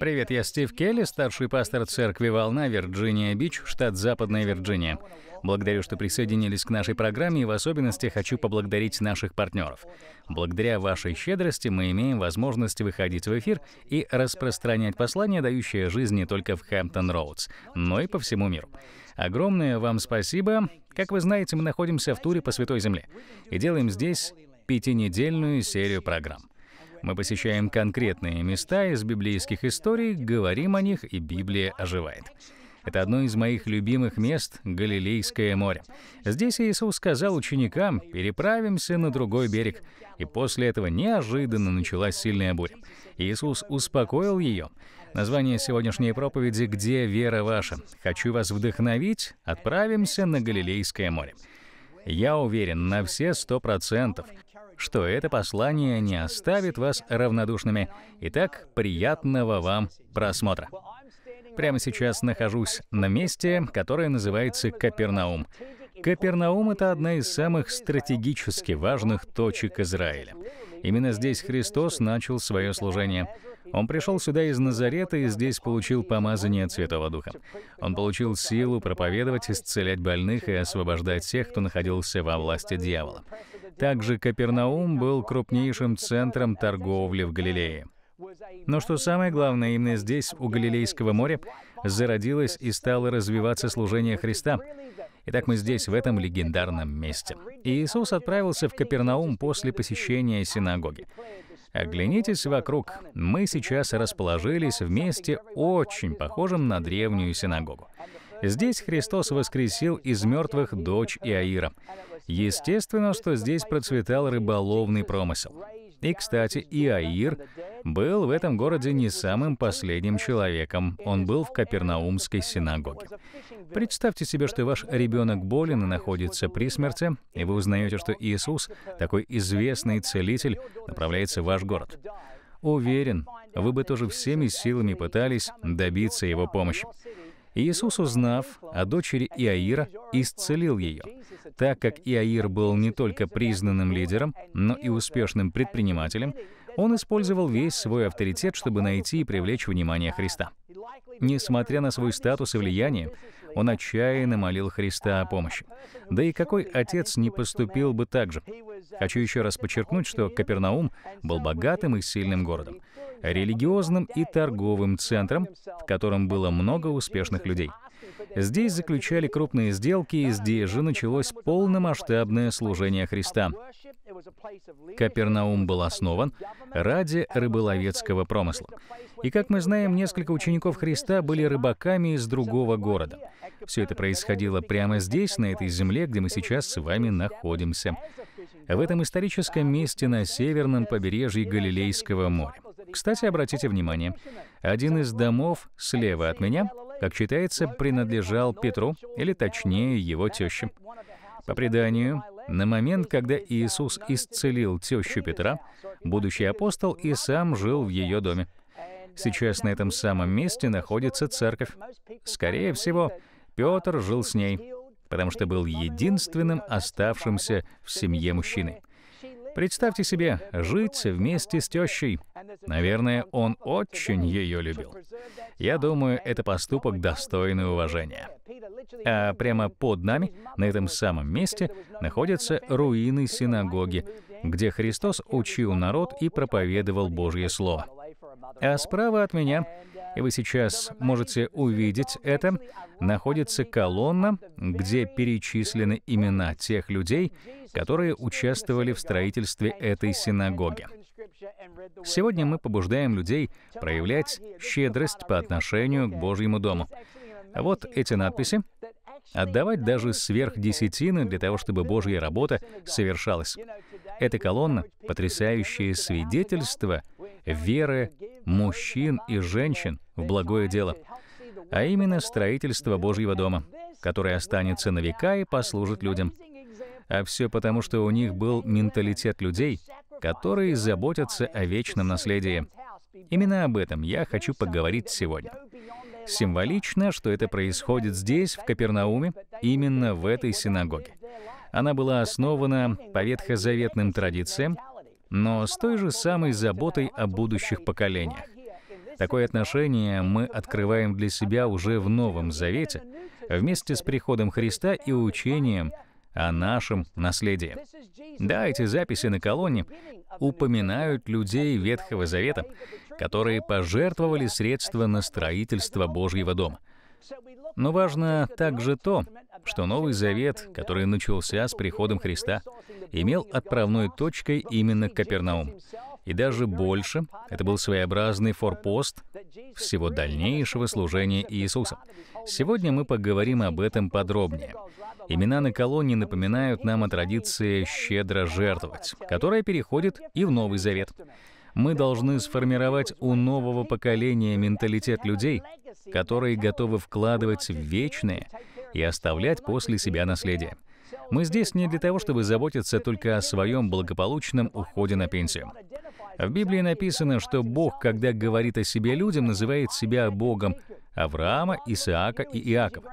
Привет, я Стив Келли, старший пастор церкви «Волна», Вирджиния-Бич, штат Западная Вирджиния. Благодарю, что присоединились к нашей программе, и в особенности хочу поблагодарить наших партнеров. Благодаря вашей щедрости мы имеем возможность выходить в эфир и распространять послание, дающее жизнь не только в Хэмптон-Роудс, но и по всему миру. Огромное вам спасибо. Как вы знаете, мы находимся в туре по Святой Земле и делаем здесь пятинедельную серию программ. Мы посещаем конкретные места из библейских историй, говорим о них, и Библия оживает. Это одно из моих любимых мест — Галилейское море. Здесь Иисус сказал ученикам, переправимся на другой берег. И после этого неожиданно началась сильная буря. Иисус успокоил ее. Название сегодняшней проповеди «Где вера ваша?». Хочу вас вдохновить, отправимся на Галилейское море. Я уверен на все сто процентов, что это послание не оставит вас равнодушными. Итак, приятного вам просмотра. Прямо сейчас нахожусь на месте, которое называется Капернаум. Капернаум — это одна из самых стратегически важных точек Израиля. Именно здесь Христос начал свое служение — он пришел сюда из Назарета и здесь получил помазание от Святого Духа. Он получил силу проповедовать, исцелять больных и освобождать тех, кто находился во власти дьявола. Также Капернаум был крупнейшим центром торговли в Галилее. Но что самое главное, именно здесь, у Галилейского моря, зародилось и стало развиваться служение Христа. Итак, мы здесь, в этом легендарном месте. Иисус отправился в Капернаум после посещения синагоги. Оглянитесь вокруг. Мы сейчас расположились в месте, очень похожем на древнюю синагогу. Здесь Христос воскресил из мертвых дочь Иаира. Естественно, что здесь процветал рыболовный промысел. И, кстати, Иаир был в этом городе не самым последним человеком. Он был в Капернаумской синагоге. Представьте себе, что ваш ребенок болен и находится при смерти, и вы узнаете, что Иисус, такой известный целитель, направляется в ваш город. Уверен, вы бы тоже всеми силами пытались добиться его помощи. Иисус, узнав о дочери Иаира, исцелил ее, так как Иаир был не только признанным лидером, но и успешным предпринимателем, он использовал весь свой авторитет, чтобы найти и привлечь внимание Христа. Несмотря на свой статус и влияние, он отчаянно молил Христа о помощи. Да и какой отец не поступил бы так же? Хочу еще раз подчеркнуть, что Капернаум был богатым и сильным городом, религиозным и торговым центром, в котором было много успешных людей. Здесь заключали крупные сделки, и здесь же началось полномасштабное служение Христа. Капернаум был основан ради рыболовецкого промысла. И, как мы знаем, несколько учеников Христа были рыбаками из другого города. Все это происходило прямо здесь, на этой земле, где мы сейчас с вами находимся. В этом историческом месте на северном побережье Галилейского моря. Кстати, обратите внимание, один из домов слева от меня, как считается, принадлежал Петру, или точнее его теще. По преданию, на момент, когда Иисус исцелил тещу Петра, будущий апостол и сам жил в ее доме. Сейчас на этом самом месте находится церковь. Скорее всего, Петр жил с ней, потому что был единственным оставшимся в семье мужчиной. Представьте себе, жить вместе с тещей. Наверное, он очень ее любил. Я думаю, это поступок достойный уважения. А прямо под нами, на этом самом месте, находятся руины синагоги, где Христос учил народ и проповедовал Божье Слово. А справа от меня, и вы сейчас можете увидеть это, находится колонна, где перечислены имена тех людей, которые участвовали в строительстве этой синагоги. Сегодня мы побуждаем людей проявлять щедрость по отношению к Божьему дому. Вот эти надписи отдавать даже сверх десятины для того, чтобы Божья работа совершалась. Эта колонна — потрясающее свидетельство веры мужчин и женщин в благое дело, а именно строительство Божьего дома, которое останется на века и послужит людям. А все потому, что у них был менталитет людей, которые заботятся о вечном наследии. Именно об этом я хочу поговорить сегодня. Символично, что это происходит здесь, в Капернауме, именно в этой синагоге. Она была основана по ветхозаветным традициям, но с той же самой заботой о будущих поколениях. Такое отношение мы открываем для себя уже в Новом Завете, вместе с приходом Христа и учением о нашем наследии. Да, эти записи на колонне упоминают людей Ветхого Завета, которые пожертвовали средства на строительство Божьего дома. Но важно также то, что Новый Завет, который начался с приходом Христа, имел отправной точкой именно Капернаум. И даже больше, это был своеобразный форпост всего дальнейшего служения Иисуса. Сегодня мы поговорим об этом подробнее. Имена на колонии напоминают нам о традиции «щедро жертвовать», которая переходит и в Новый Завет. Мы должны сформировать у нового поколения менталитет людей, которые готовы вкладывать в вечное и оставлять после себя наследие. Мы здесь не для того, чтобы заботиться только о своем благополучном уходе на пенсию. А в Библии написано, что Бог, когда говорит о себе людям, называет себя Богом Авраама, Исаака и Иакова.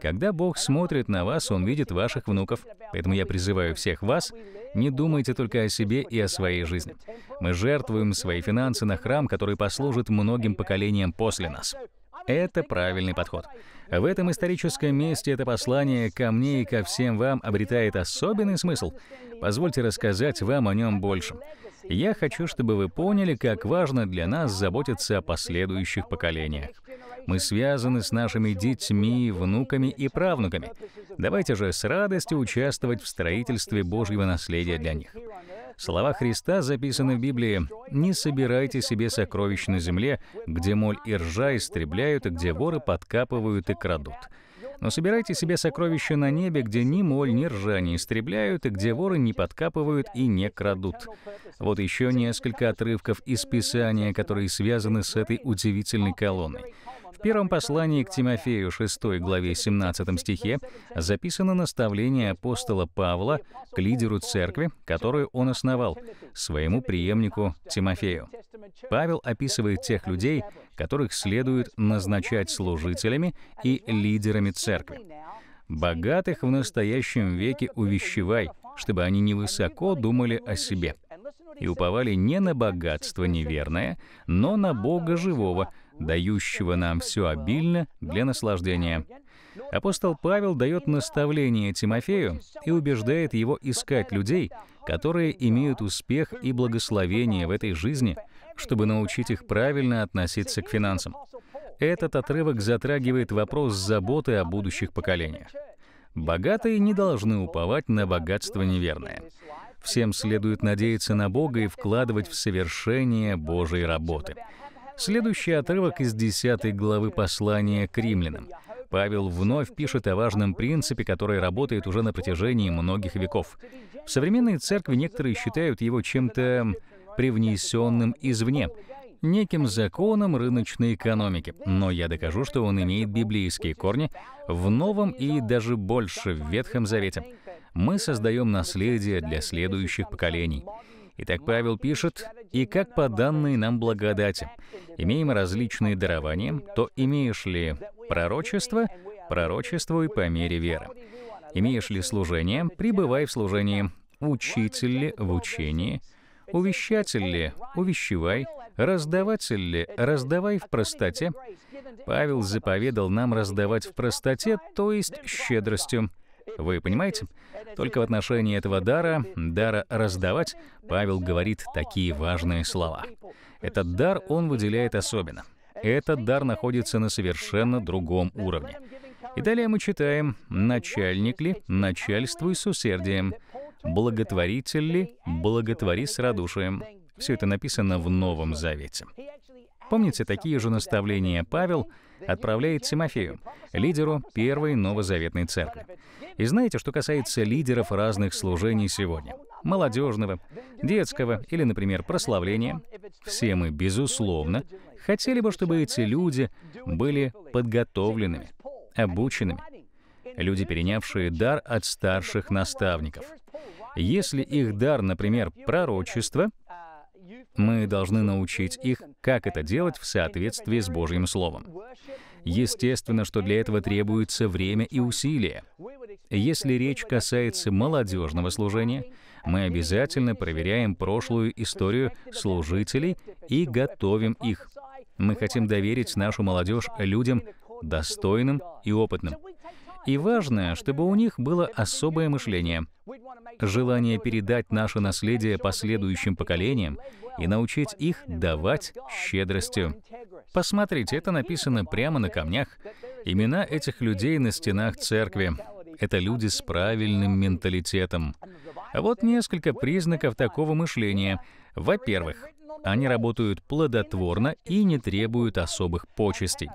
Когда Бог смотрит на вас, Он видит ваших внуков. Поэтому я призываю всех вас, не думайте только о себе и о своей жизни. Мы жертвуем свои финансы на храм, который послужит многим поколениям после нас. Это правильный подход. В этом историческом месте это послание ко мне и ко всем вам обретает особенный смысл. Позвольте рассказать вам о нем больше. Я хочу, чтобы вы поняли, как важно для нас заботиться о последующих поколениях. Мы связаны с нашими детьми, внуками и правнуками. Давайте же с радостью участвовать в строительстве Божьего наследия для них. Слова Христа записаны в Библии «Не собирайте себе сокровищ на земле, где моль и ржа истребляют, и а где воры подкапывают и крадут. Но собирайте себе сокровища на небе, где ни моль, ни ржа не истребляют, и где воры не подкапывают и не крадут. Вот еще несколько отрывков из Писания, которые связаны с этой удивительной колонной. В первом послании к Тимофею 6 главе 17 стихе записано наставление апостола Павла к лидеру церкви, которую он основал, своему преемнику Тимофею. Павел описывает тех людей, которых следует назначать служителями и лидерами церкви. Богатых в настоящем веке увещевай, чтобы они невысоко думали о себе и уповали не на богатство неверное, но на Бога живого, дающего нам все обильно для наслаждения. Апостол Павел дает наставление Тимофею и убеждает его искать людей, которые имеют успех и благословение в этой жизни — чтобы научить их правильно относиться к финансам. Этот отрывок затрагивает вопрос заботы о будущих поколениях. Богатые не должны уповать на богатство неверное. Всем следует надеяться на Бога и вкладывать в совершение Божьей работы. Следующий отрывок из 10 главы послания к римлянам. Павел вновь пишет о важном принципе, который работает уже на протяжении многих веков. В современной церкви некоторые считают его чем-то привнесенным извне, неким законом рыночной экономики, но я докажу, что он имеет библейские корни в Новом и даже больше в Ветхом Завете. Мы создаем наследие для следующих поколений. Итак, Павел пишет, «И как по данной нам благодати, имеем различные дарования, то имеешь ли пророчество, пророчествуй по мере веры. Имеешь ли служение, пребывай в служении. Учитель ли в учении, увещатель ли, увещевай, раздаватель ли, раздавай в простоте. Павел заповедал нам раздавать в простоте, то есть щедростью. Вы понимаете? Только в отношении этого дара, дара раздавать, Павел говорит такие важные слова. Этот дар он выделяет особенно. Этот дар находится на совершенно другом уровне. И далее мы читаем «Начальник ли, начальствуй с усердием» благотворитель ли, благотвори с радушием. Все это написано в Новом Завете. Помните, такие же наставления Павел отправляет Тимофею, лидеру первой новозаветной церкви. И знаете, что касается лидеров разных служений сегодня? Молодежного, детского или, например, прославления. Все мы, безусловно, хотели бы, чтобы эти люди были подготовленными, обученными. Люди, перенявшие дар от старших наставников. Если их дар, например, пророчество, мы должны научить их, как это делать в соответствии с Божьим Словом. Естественно, что для этого требуется время и усилия. Если речь касается молодежного служения, мы обязательно проверяем прошлую историю служителей и готовим их. Мы хотим доверить нашу молодежь людям достойным и опытным. И важно, чтобы у них было особое мышление, желание передать наше наследие последующим поколениям и научить их давать щедростью. Посмотрите, это написано прямо на камнях. Имена этих людей на стенах церкви. Это люди с правильным менталитетом. А вот несколько признаков такого мышления. Во-первых, они работают плодотворно и не требуют особых почестей.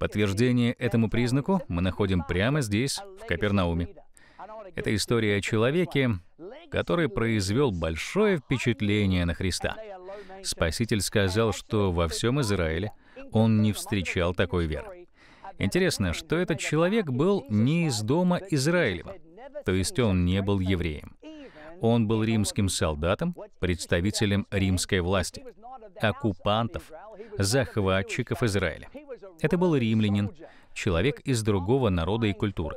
Подтверждение этому признаку мы находим прямо здесь, в Капернауме. Это история о человеке, который произвел большое впечатление на Христа. Спаситель сказал, что во всем Израиле он не встречал такой веры. Интересно, что этот человек был не из дома Израилева, то есть он не был евреем. Он был римским солдатом, представителем римской власти оккупантов, захватчиков Израиля. Это был римлянин, человек из другого народа и культуры.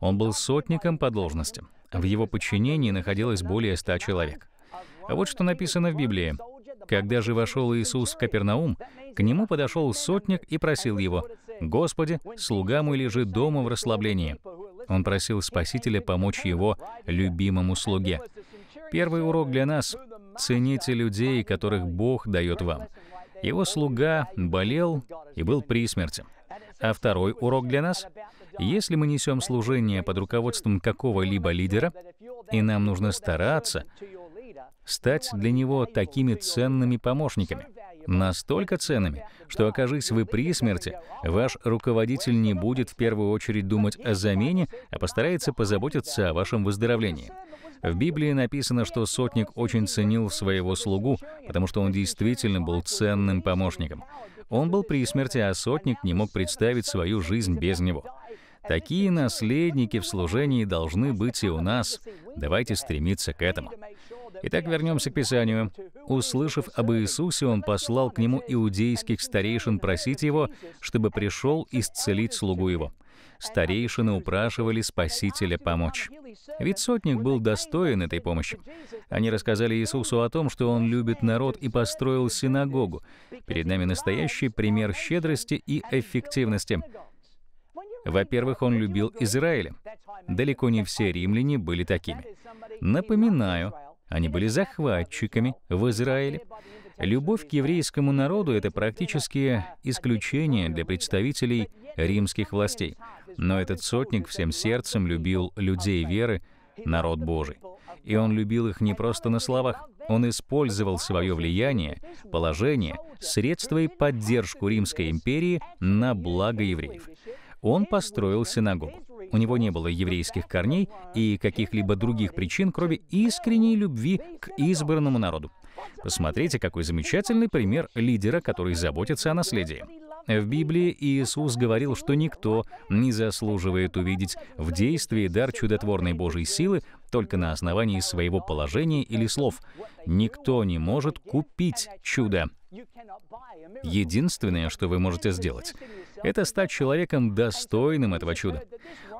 Он был сотником по должности. В его подчинении находилось более ста человек. А вот что написано в Библии. Когда же вошел Иисус в Капернаум, к нему подошел сотник и просил его, «Господи, слуга мой лежит дома в расслаблении». Он просил Спасителя помочь его любимому слуге. Первый урок для нас — цените людей, которых Бог дает вам. Его слуга болел и был при смерти. А второй урок для нас — если мы несем служение под руководством какого-либо лидера, и нам нужно стараться стать для него такими ценными помощниками, настолько ценными, что, окажись вы при смерти, ваш руководитель не будет в первую очередь думать о замене, а постарается позаботиться о вашем выздоровлении. В Библии написано, что сотник очень ценил своего слугу, потому что он действительно был ценным помощником. Он был при смерти, а сотник не мог представить свою жизнь без него. Такие наследники в служении должны быть и у нас. Давайте стремиться к этому. Итак, вернемся к Писанию. «Услышав об Иисусе, он послал к нему иудейских старейшин просить его, чтобы пришел исцелить слугу его. Старейшины упрашивали Спасителя помочь. Ведь сотник был достоин этой помощи. Они рассказали Иисусу о том, что он любит народ и построил синагогу. Перед нами настоящий пример щедрости и эффективности. Во-первых, он любил Израиль. Далеко не все римляне были такими. Напоминаю, они были захватчиками в Израиле. Любовь к еврейскому народу — это практически исключение для представителей римских властей. Но этот сотник всем сердцем любил людей веры, народ Божий. И он любил их не просто на словах. Он использовал свое влияние, положение, средства и поддержку Римской империи на благо евреев он построил синагогу. У него не было еврейских корней и каких-либо других причин, кроме искренней любви к избранному народу. Посмотрите, какой замечательный пример лидера, который заботится о наследии. В Библии Иисус говорил, что никто не заслуживает увидеть в действии дар чудотворной Божьей силы только на основании своего положения или слов. Никто не может купить чудо. Единственное, что вы можете сделать, это стать человеком достойным этого чуда.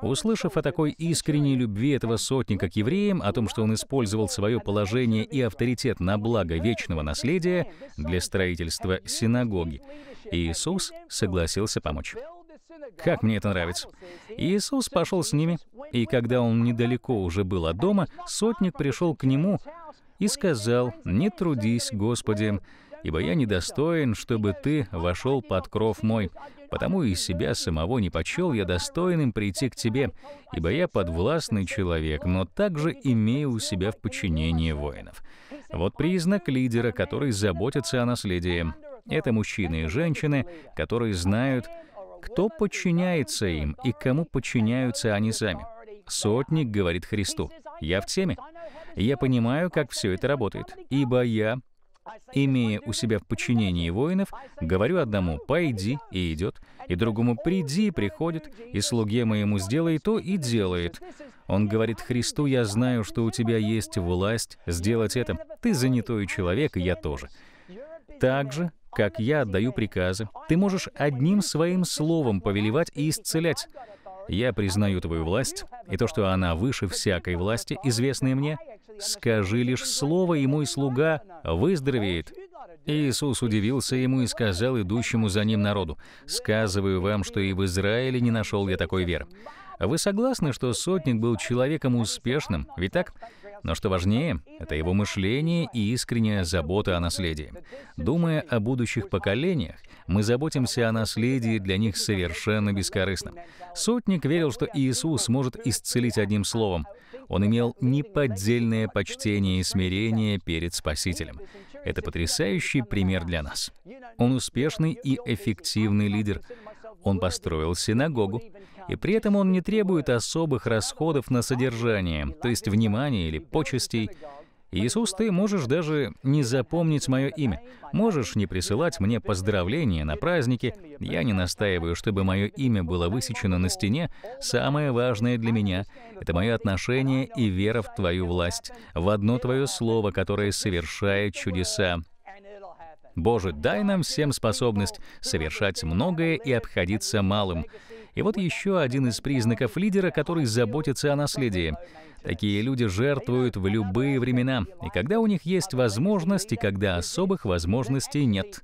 Услышав о такой искренней любви этого сотника к евреям, о том, что он использовал свое положение и авторитет на благо вечного наследия для строительства синагоги, Иисус согласился помочь. Как мне это нравится. Иисус пошел с ними, и когда он недалеко уже был от дома, сотник пришел к нему и сказал, «Не трудись, Господи, ибо я недостоин, чтобы ты вошел под кров мой. Потому и себя самого не почел я достойным прийти к тебе, ибо я подвластный человек, но также имею у себя в подчинении воинов». Вот признак лидера, который заботится о наследии. Это мужчины и женщины, которые знают, кто подчиняется им и кому подчиняются они сами? Сотник говорит Христу, «Я в теме. Я понимаю, как все это работает, ибо я, имея у себя в подчинении воинов, говорю одному «пойди» и идет, и другому «приди» и приходит, и слуге моему «сделай то» и делает. Он говорит Христу, «Я знаю, что у тебя есть власть сделать это. Ты занятой человек, и я тоже». Также как я отдаю приказы. Ты можешь одним своим словом повелевать и исцелять. Я признаю твою власть, и то, что она выше всякой власти, известной мне. Скажи лишь слово и мой слуга выздоровеет. Иисус удивился ему и сказал идущему за ним народу, «Сказываю вам, что и в Израиле не нашел я такой веры». Вы согласны, что сотник был человеком успешным, ведь так? Но что важнее, это его мышление и искренняя забота о наследии. Думая о будущих поколениях, мы заботимся о наследии для них совершенно бескорыстно. Сотник верил, что Иисус может исцелить одним словом. Он имел неподдельное почтение и смирение перед Спасителем. Это потрясающий пример для нас. Он успешный и эффективный лидер. Он построил синагогу и при этом он не требует особых расходов на содержание, то есть внимания или почестей. Иисус, ты можешь даже не запомнить мое имя. Можешь не присылать мне поздравления на праздники. Я не настаиваю, чтобы мое имя было высечено на стене. Самое важное для меня — это мое отношение и вера в твою власть, в одно твое слово, которое совершает чудеса. Боже, дай нам всем способность совершать многое и обходиться малым. И вот еще один из признаков лидера, который заботится о наследии. Такие люди жертвуют в любые времена, и когда у них есть возможность, и когда особых возможностей нет.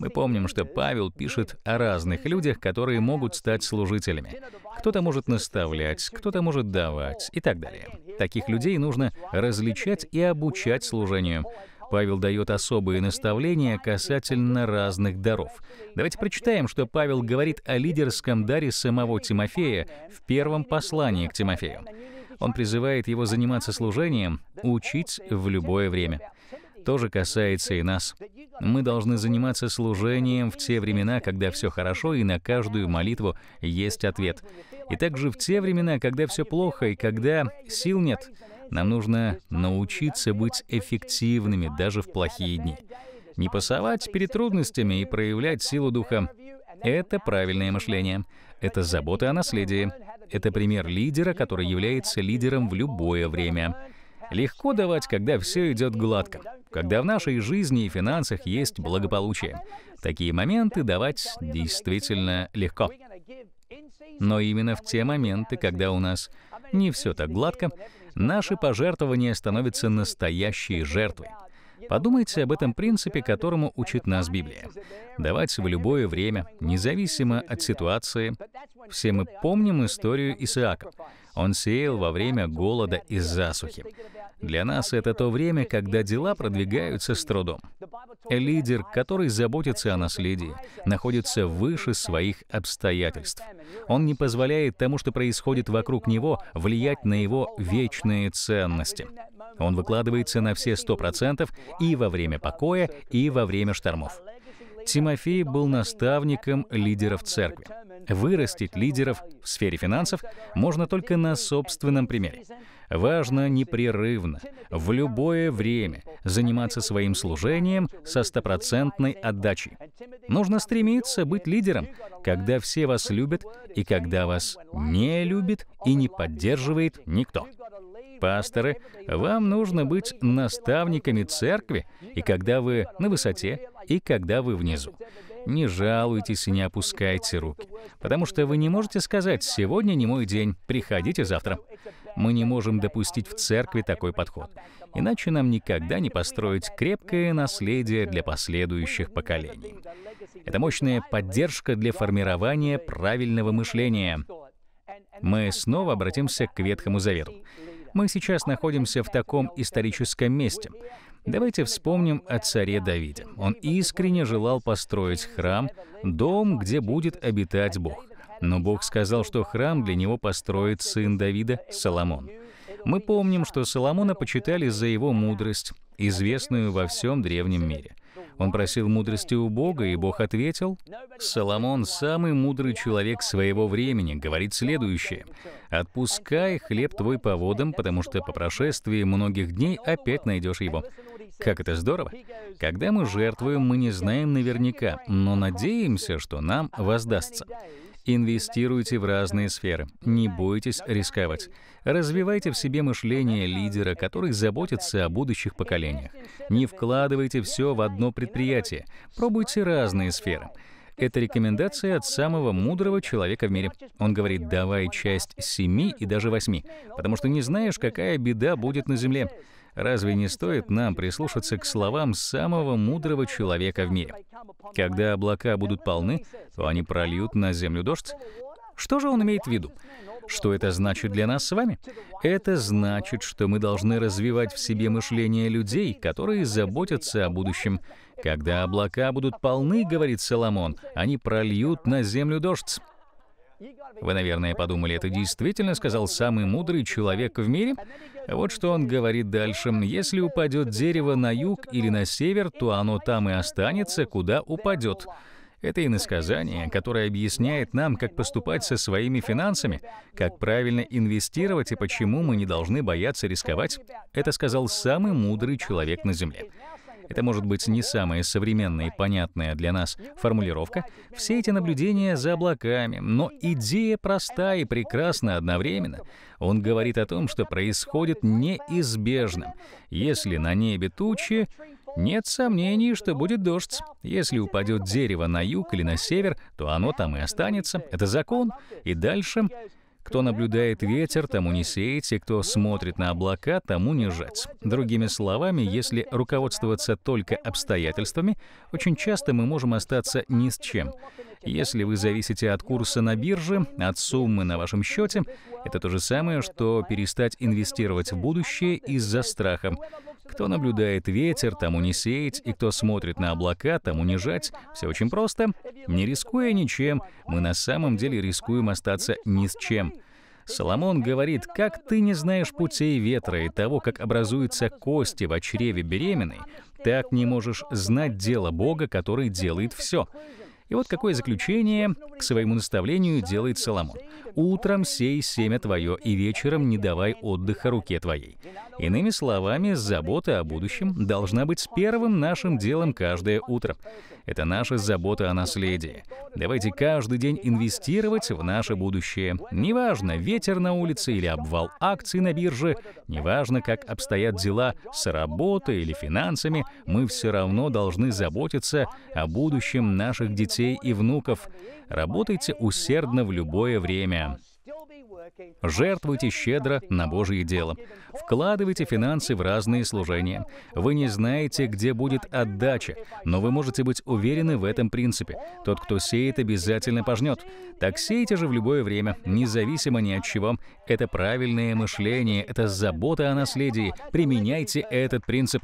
Мы помним, что Павел пишет о разных людях, которые могут стать служителями. Кто-то может наставлять, кто-то может давать и так далее. Таких людей нужно различать и обучать служению. Павел дает особые наставления касательно разных даров. Давайте прочитаем, что Павел говорит о лидерском даре самого Тимофея в первом послании к Тимофею. Он призывает его заниматься служением, учить в любое время. То же касается и нас. Мы должны заниматься служением в те времена, когда все хорошо и на каждую молитву есть ответ. И также в те времена, когда все плохо и когда сил нет — нам нужно научиться быть эффективными даже в плохие дни. Не пасовать перед трудностями и проявлять силу духа. Это правильное мышление. Это забота о наследии. Это пример лидера, который является лидером в любое время. Легко давать, когда все идет гладко, когда в нашей жизни и финансах есть благополучие. Такие моменты давать действительно легко. Но именно в те моменты, когда у нас не все так гладко, наши пожертвования становятся настоящей жертвой. Подумайте об этом принципе, которому учит нас Библия. Давать в любое время, независимо от ситуации. Все мы помним историю Исаака. Он сеял во время голода и засухи. Для нас это то время, когда дела продвигаются с трудом. Лидер, который заботится о наследии, находится выше своих обстоятельств. Он не позволяет тому, что происходит вокруг него, влиять на его вечные ценности. Он выкладывается на все 100% и во время покоя, и во время штормов. Тимофей был наставником лидеров церкви. Вырастить лидеров в сфере финансов можно только на собственном примере. Важно непрерывно, в любое время заниматься своим служением со стопроцентной отдачей. Нужно стремиться быть лидером, когда все вас любят и когда вас не любит и не поддерживает никто. Пасторы, вам нужно быть наставниками церкви, и когда вы на высоте, и когда вы внизу. Не жалуйтесь и не опускайте руки, потому что вы не можете сказать «сегодня не мой день, приходите завтра». Мы не можем допустить в церкви такой подход, иначе нам никогда не построить крепкое наследие для последующих поколений. Это мощная поддержка для формирования правильного мышления. Мы снова обратимся к Ветхому Завету. Мы сейчас находимся в таком историческом месте. Давайте вспомним о царе Давиде. Он искренне желал построить храм, дом, где будет обитать Бог. Но Бог сказал, что храм для него построит сын Давида Соломон. Мы помним, что Соломона почитали за его мудрость, известную во всем древнем мире — он просил мудрости у Бога, и Бог ответил. Соломон, самый мудрый человек своего времени, говорит следующее. «Отпускай хлеб твой по водам, потому что по прошествии многих дней опять найдешь его». Как это здорово! Когда мы жертвуем, мы не знаем наверняка, но надеемся, что нам воздастся. Инвестируйте в разные сферы. Не бойтесь рисковать. Развивайте в себе мышление лидера, который заботится о будущих поколениях. Не вкладывайте все в одно предприятие. Пробуйте разные сферы. Это рекомендация от самого мудрого человека в мире. Он говорит, давай часть семи и даже восьми, потому что не знаешь, какая беда будет на земле. Разве не стоит нам прислушаться к словам самого мудрого человека в мире? Когда облака будут полны, то они прольют на землю дождь. Что же он имеет в виду? Что это значит для нас с вами? Это значит, что мы должны развивать в себе мышление людей, которые заботятся о будущем. Когда облака будут полны, говорит Соломон, они прольют на землю дождь. Вы, наверное, подумали, это действительно сказал самый мудрый человек в мире? Вот что он говорит дальше. «Если упадет дерево на юг или на север, то оно там и останется, куда упадет». Это и иносказание, которое объясняет нам, как поступать со своими финансами, как правильно инвестировать и почему мы не должны бояться рисковать. Это сказал самый мудрый человек на Земле это может быть не самая современная и понятная для нас формулировка, все эти наблюдения за облаками, но идея проста и прекрасна одновременно. Он говорит о том, что происходит неизбежным. Если на небе тучи, нет сомнений, что будет дождь. Если упадет дерево на юг или на север, то оно там и останется. Это закон. И дальше кто наблюдает ветер, тому не сеять; сеете, кто смотрит на облака, тому не жать. Другими словами, если руководствоваться только обстоятельствами, очень часто мы можем остаться ни с чем. Если вы зависите от курса на бирже, от суммы на вашем счете, это то же самое, что перестать инвестировать в будущее из-за страха. Кто наблюдает ветер, тому не сеять, и кто смотрит на облака, тому не жать. Все очень просто. Не рискуя ничем, мы на самом деле рискуем остаться ни с чем. Соломон говорит, как ты не знаешь путей ветра и того, как образуются кости в чреве беременной, так не можешь знать дело Бога, который делает все. И вот какое заключение к своему наставлению делает Соломон. «Утром сей семя твое, и вечером не давай отдыха руке твоей». Иными словами, забота о будущем должна быть первым нашим делом каждое утро. Это наша забота о наследии. Давайте каждый день инвестировать в наше будущее. Неважно, ветер на улице или обвал акций на бирже, неважно, как обстоят дела с работой или финансами, мы все равно должны заботиться о будущем наших детей детей и внуков. Работайте усердно в любое время. Жертвуйте щедро на Божье дело. Вкладывайте финансы в разные служения. Вы не знаете, где будет отдача, но вы можете быть уверены в этом принципе. Тот, кто сеет, обязательно пожнет. Так сейте же в любое время, независимо ни от чего. Это правильное мышление, это забота о наследии. Применяйте этот принцип.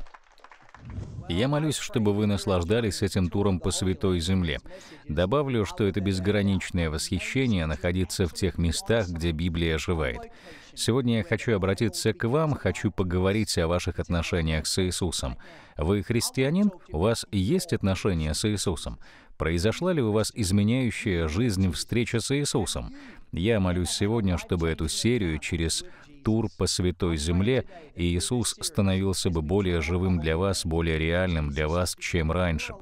Я молюсь, чтобы вы наслаждались этим туром по Святой Земле. Добавлю, что это безграничное восхищение находиться в тех местах, где Библия оживает. Сегодня я хочу обратиться к вам, хочу поговорить о ваших отношениях с Иисусом. Вы христианин? У вас есть отношения с Иисусом? Произошла ли у вас изменяющая жизнь встреча с Иисусом? Я молюсь сегодня, чтобы эту серию через тур по Святой Земле, и Иисус становился бы более живым для вас, более реальным для вас, чем раньше.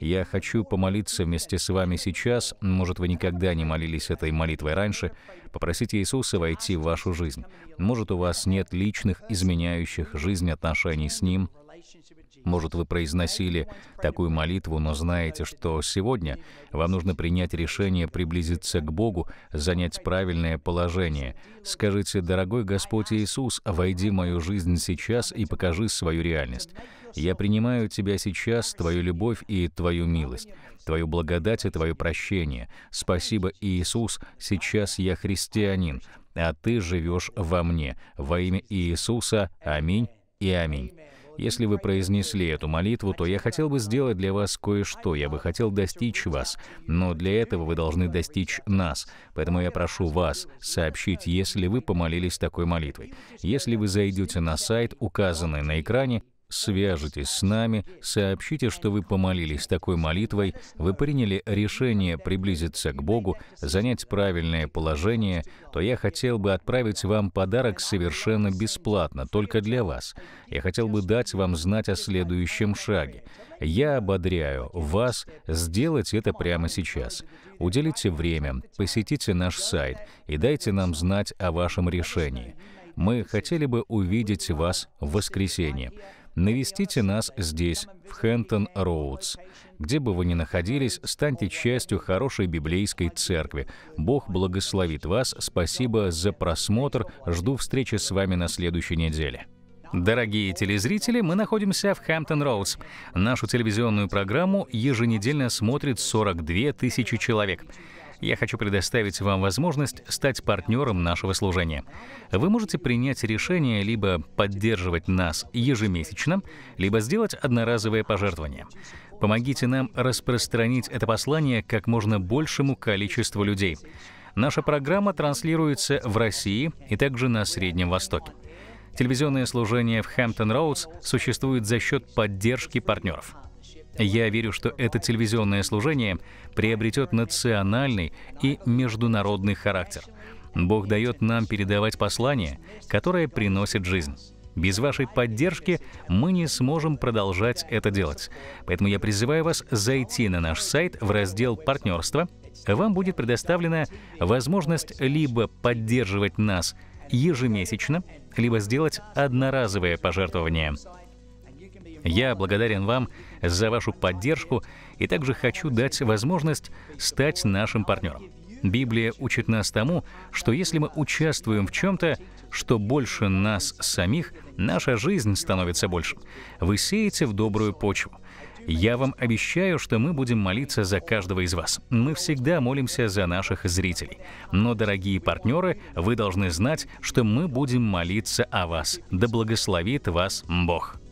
Я хочу помолиться вместе с вами сейчас, может, вы никогда не молились этой молитвой раньше, попросите Иисуса войти в вашу жизнь. Может, у вас нет личных, изменяющих жизнь отношений с Ним, может, вы произносили такую молитву, но знаете, что сегодня вам нужно принять решение приблизиться к Богу, занять правильное положение. Скажите, «Дорогой Господь Иисус, войди в мою жизнь сейчас и покажи свою реальность. Я принимаю Тебя сейчас, Твою любовь и Твою милость, Твою благодать и Твое прощение. Спасибо, Иисус, сейчас я христианин, а Ты живешь во мне. Во имя Иисуса. Аминь и аминь». Если вы произнесли эту молитву, то я хотел бы сделать для вас кое-что, я бы хотел достичь вас, но для этого вы должны достичь нас. Поэтому я прошу вас сообщить, если вы помолились такой молитвой. Если вы зайдете на сайт, указанный на экране, свяжетесь с нами, сообщите, что вы помолились такой молитвой, вы приняли решение приблизиться к Богу, занять правильное положение, то я хотел бы отправить вам подарок совершенно бесплатно, только для вас. Я хотел бы дать вам знать о следующем шаге. Я ободряю вас сделать это прямо сейчас. Уделите время, посетите наш сайт и дайте нам знать о вашем решении мы хотели бы увидеть вас в воскресенье навестите нас здесь, в Хэнтон-Роудс. Где бы вы ни находились, станьте частью хорошей библейской церкви. Бог благословит вас. Спасибо за просмотр. Жду встречи с вами на следующей неделе. Дорогие телезрители, мы находимся в Хэмптон Роудс. Нашу телевизионную программу еженедельно смотрит 42 тысячи человек я хочу предоставить вам возможность стать партнером нашего служения. Вы можете принять решение либо поддерживать нас ежемесячно, либо сделать одноразовое пожертвование. Помогите нам распространить это послание как можно большему количеству людей. Наша программа транслируется в России и также на Среднем Востоке. Телевизионное служение в Хэмптон-Роудс существует за счет поддержки партнеров. Я верю, что это телевизионное служение приобретет национальный и международный характер. Бог дает нам передавать послание, которое приносит жизнь. Без вашей поддержки мы не сможем продолжать это делать. Поэтому я призываю вас зайти на наш сайт в раздел «Партнерство». Вам будет предоставлена возможность либо поддерживать нас ежемесячно, либо сделать одноразовое пожертвование – я благодарен вам за вашу поддержку и также хочу дать возможность стать нашим партнером. Библия учит нас тому, что если мы участвуем в чем-то, что больше нас самих, наша жизнь становится больше. Вы сеете в добрую почву. Я вам обещаю, что мы будем молиться за каждого из вас. Мы всегда молимся за наших зрителей. Но, дорогие партнеры, вы должны знать, что мы будем молиться о вас. Да благословит вас Бог!